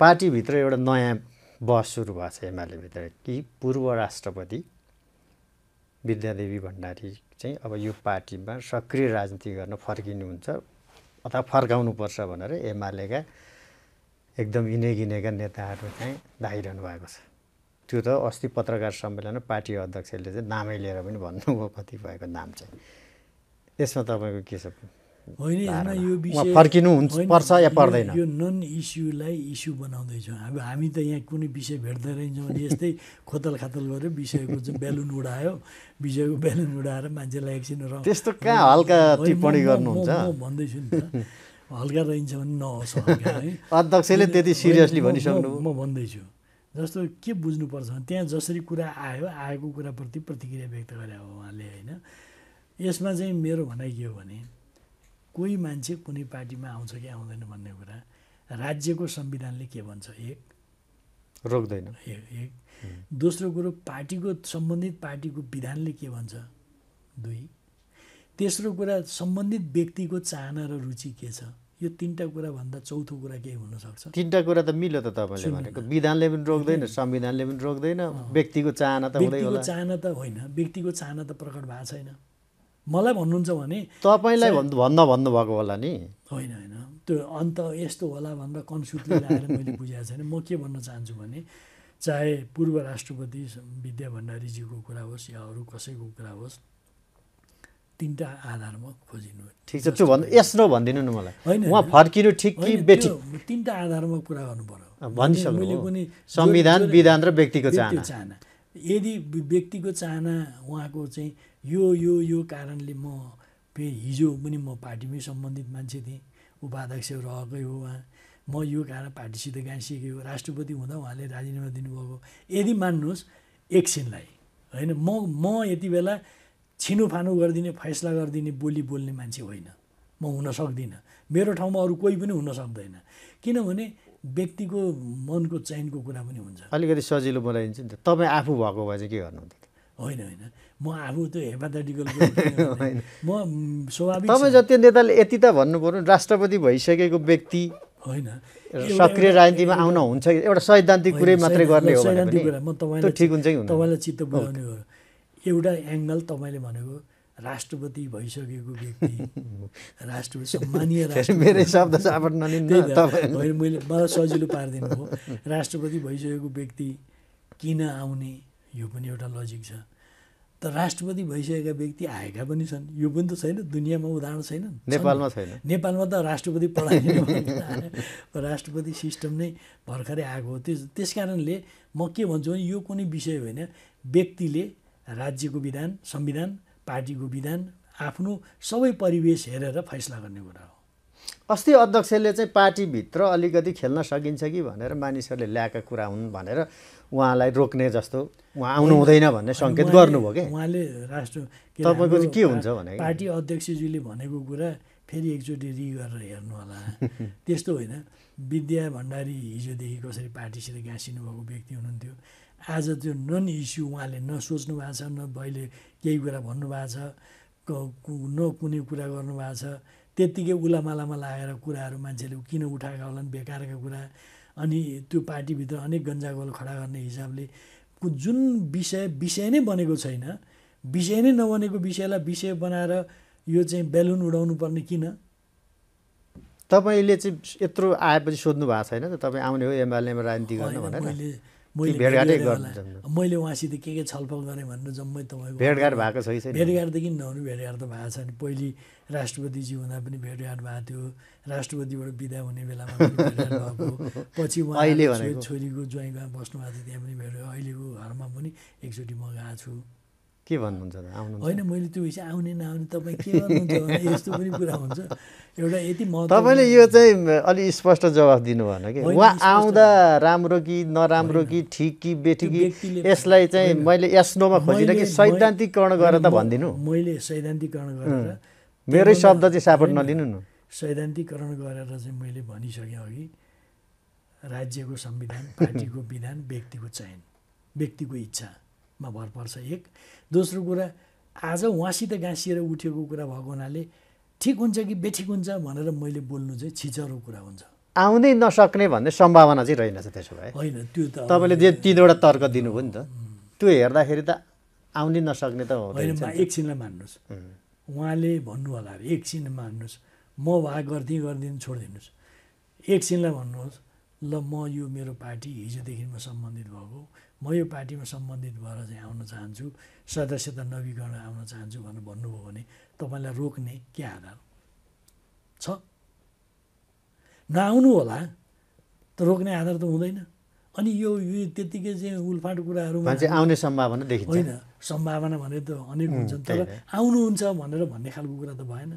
पार्टीभित्र एउटा नयाँ बहस सुरु भएको छ एमालेभित्र कि पूर्व राष्ट्रपति विद्यादेवी भण्डारी चाहिँ अब यो पार्टीमा सक्रिय राजनीति गर्न फर्किनुहुन्छ अथवा फर्काउनुपर्छ भनेर एमालेका एकदम इनेगिनेका नेताहरू चाहिँ धाइरहनु भएको छ त्यो त अस्ति पत्रकार सम्मेलन पार्टी अध्यक्षले चाहिँ नामै लिएर पनि भन्नुभयो कति भएको नाम चाहिँ यसमा तपाईँको के छ होइन यो विषय फर्किनु पर्छ या पर्दैन यो नन इस्युलाई इस्यु बनाउँदैछौँ अब हामी त यहाँ कुनै विषय भेट्दै रहन्छौँ भने यस्तै खोतल खातल गऱ्यो विषयको चाहिँ बेलुन उडायो विषयको बेलुन उडाएर मान्छेलाई एकछिन र त्यस्तो कहाँ हल्का टिप्पणी गर्नुहुन्छ भन्दैछु नि हल्का रहन्छ भने नहोस् अध्यक्षले त्यति सिरियसली भनिसक्नु म भन्दैछु जस्तो के बुझ्नुपर्छ भने त्यहाँ जसरी कुरा आयो आएको कुराप्रति प्रतिक्रिया व्यक्त गरे हो उहाँले होइन यसमा चाहिँ मेरो भनाइ के हो भने कोही मान्छे कुनै पार्टीमा आउँछ कि आउँदैन भन्ने कुरा राज्यको संविधानले के भन्छ एक रोक्दैन एक एक दोस्रो कुरो पार्टीको सम्बन्धित पार्टीको विधानले के भन्छ दुई तेस्रो कुरा सम्बन्धित व्यक्तिको चाहना र रुचि के छ यो तिनवटा कुराभन्दा चौथो कुरा केही हुनसक्छ तिनवटा कुरा त मिल्यो त तपाईँले भनेको विधानले पनि रोक्दैन संविधानले पनि रोक्दैन व्यक्तिको चाहना त व्यक्तिको चाहना त होइन व्यक्तिको चाहना त प्रकट भएको छैन मलाई भन्नुहुन्छ भने तपाईँलाई भन्न भन्नुभएको होला नि होइन होइन त्यो अन्त यस्तो होला भनेर कन्सुटले ल्याएर मैले बुझाएको छैन म के भन्न चाहन्छु भने चाहे पूर्व राष्ट्रपति विद्या भण्डारीजीको कुरा होस् या अरू कसैको कुरा होस् तिनवटा आधारमा खोजिनु ठिक छ त्यो भन्नु यस नो भनिदिनु न मलाई होइन उहाँ फर्किनु ठिक कि बेठी तिनवटा आधारमा कुरा गर्नु पर्यो भनिसक्नु पनि संविधान विधान र व्यक्तिको चाहना यदि व्यक्तिको चाहना उहाँको चाहिँ यो यो यो कारणले म फेरि हिजो पनि म पार्टीमै सम्बन्धित मान्छे थिएँ उपाध्यक्ष रहेकै हो उहाँ म यो कारण पार्टीसित गाँसिएकै हो राष्ट्रपति हुँदा उहाँले राजीनामा दिनुभएको यदि मान्नुहोस् एकछिनलाई होइन म म यति बेला छिनोफानो गरिदिने फैसला गरिदिने बोली बोल्ने मान्छे होइन म हुन सक्दिनँ मेरो ठाउँमा अरू कोही पनि हुन सक्दैन किनभने व्यक्तिको मनको चयनको कुरा पनि हुन्छ अलिकति सजिलो बोलाइदिन्छ नि त तपाईँ आफू भएको भए चाहिँ के गर्नुहुन्थ्यो होइन होइन म आफू त्यो होइन म स्वाभाविक तपाईँ जति नेताले यति त भन्नु पऱ्यो राष्ट्रपति भइसकेको व्यक्ति होइन सक्रिय राजनीतिमा आउन हुन्छ एउटा सैद्धान्तिक कुरै मात्रै गर्ने हो सैद्धान्तिक कुरा म तपाईँलाई ठिक हुन्छ तपाईँलाई चित्त बुझाउने हो एउटा एङ्गल तपाईँले भनेको राष्ट्रपति भइसकेको व्यक्ति राष्ट्रपति सम्मानीय मेरै मैले मलाई सजिलो पारिदिनु हो राष्ट्रपति भइसकेको व्यक्ति किन आउने यो पनि एउटा लजिक छ तर राष्ट्रपति भइसकेका व्यक्ति आएका पनि छन् यो पनि त छैन दुनियाँमा उदाहरण छैन नेपालमा छैन नेपालमा त राष्ट्रपति पढाइने राष्ट्रपति सिस्टम नै भर्खरै आएको हो त्यस त्यस कारणले म के भन्छु भने यो कुनै विषय होइन व्यक्तिले राज्यको विधान संविधान पार्टीको विधान आफ्नो सबै परिवेश हेरेर फैसला गर्ने कुरा हो अस्ति अध्यक्षले चाहिँ पार्टीभित्र अलिकति खेल्न सकिन्छ कि भनेर मानिसहरूले ल्याएका कुरा हुन् भनेर उहाँलाई रोक्ने जस्तो उहाँ आउनु हुँदैन भन्ने सङ्केत गर्नुभयो कि उहाँले राष्ट्र तपाईँको चाहिँ के हुन्छ भने पार्टी अध्यक्षज्यूले भनेको कुरा फेरि एकचोटि रि गरेर हेर्नु होला त्यस्तो होइन विद्या भण्डारी हिजोदेखि कसरी पार्टीसित गाँसिनु भएको व्यक्ति हुनुहुन्थ्यो आज त्यो नन इस्यु उहाँले नसोच्नु भएको छ न भैले केही कुरा भन्नुभएको छ न कुनै कुरा गर्नुभएको छ त्यत्तिकै उलामालामा लागेर कुराहरू मान्छेले किन उठाएका होलान् बेकारका कुरा अनि त्यो पार्टीभित्र अनेक गन्जागोल खडा गर्ने हिसाबले जुन विषय विषय नै बनेको छैन विषय नै नबनेको विषयलाई विषय बनाएर यो चाहिँ बेलुन उडाउनु पर्ने किन तपाईँले चाहिँ यत्रो आएपछि सोध्नु भएको छैन त तपाईँ आउने हो एमआलएमा राजनीति गर्नु भनेर मैले मैले उहाँसित के के छलफल गरेँ भनेर जम्मै तपाईँको भेटघाट भएको छ भेटघाटदेखि नहुनु भेटघाट त भएको छ नि पहिले राष्ट्रपतिजी हुँदा पनि भेटघाट भएको थियो राष्ट्रपतिबाट बिदा हुने बेलामा भेटघाट भएको पछि उहाँ छोरीको ज्वाइँमा बस्नु भएको थियो त्यहाँ पनि भेट अहिलेको घरमा पनि एकचोटि म गएको छु के भन्नुहुन्छ त आउनु होइन मैले त्यो विषय आउने नआउने तपाईँ के गर्नुहुन्छ यस्तो पनि कुरा हुन्छ एउटा यति महत्त्व तपाईँले यो चाहिँ अलि स्पष्ट जवाफ दिनु भएन कि उहाँ आउँदा राम्रो कि नराम्रो कि ठिक कि बेठी कि यसलाई चाहिँ मैले यस्नोमा खोजिनँ कि सैद्धान्तिकरण गरेर त भनिदिनु मैले सैद्धान्तिकरण गरेर मेरै शब्द चाहिँ सापट नलिनु न सैद्धान्तिकरण गरेर चाहिँ मैले भनिसकेँ अघि राज्यको संविधान पार्टीको विधान व्यक्तिको चयन व्यक्तिको इच्छा मा भर पर्छ एक दोस्रो कुरा आज उहाँसित गाँसिएर उठेको कुरा भएको हुनाले ठिक हुन्छ कि बेठिक हुन्छ भनेर मैले बोल्नु चाहिँ छिचरो कुरा हुन्छ आउँदै नसक्ने भन्ने सम्भावना चाहिँ रहेनछ त्यसो भए होइन त्यो त तपाईँले जे तिनवटा तर्क दिनुभयो नि त त्यो हेर्दाखेरि त आउनै नसक्ने त होइन एकछिनलाई मान्नुहोस् उहाँले भन्नु होला अरे एकछिन मान्नुहोस् म भा गरिदिँ गरिदिनु छोडिदिनुहोस् एकछिनलाई भन्नुहोस् ल म यो मेरो पार्टी हिजोदेखि म सम्बन्धित भएको म यो पार्टीमा सम्बन्धित भएर चाहिँ आउन चाहन्छु सदस्यता नवीकरण आउन चाहन्छु भनेर भन्नुभयो भने तपाईँलाई रोक्ने के आधार छ नआउनु होला त रोक्ने आधार त हुँदैन अनि यो त्यत्तिकै चाहिँ उल्फाट कुराहरू आउने सम्भावना होइन सम्भावना भने त अनेक हुन्छन् तर आउनुहुन्छ भनेर भन्ने खालको कुरा त भएन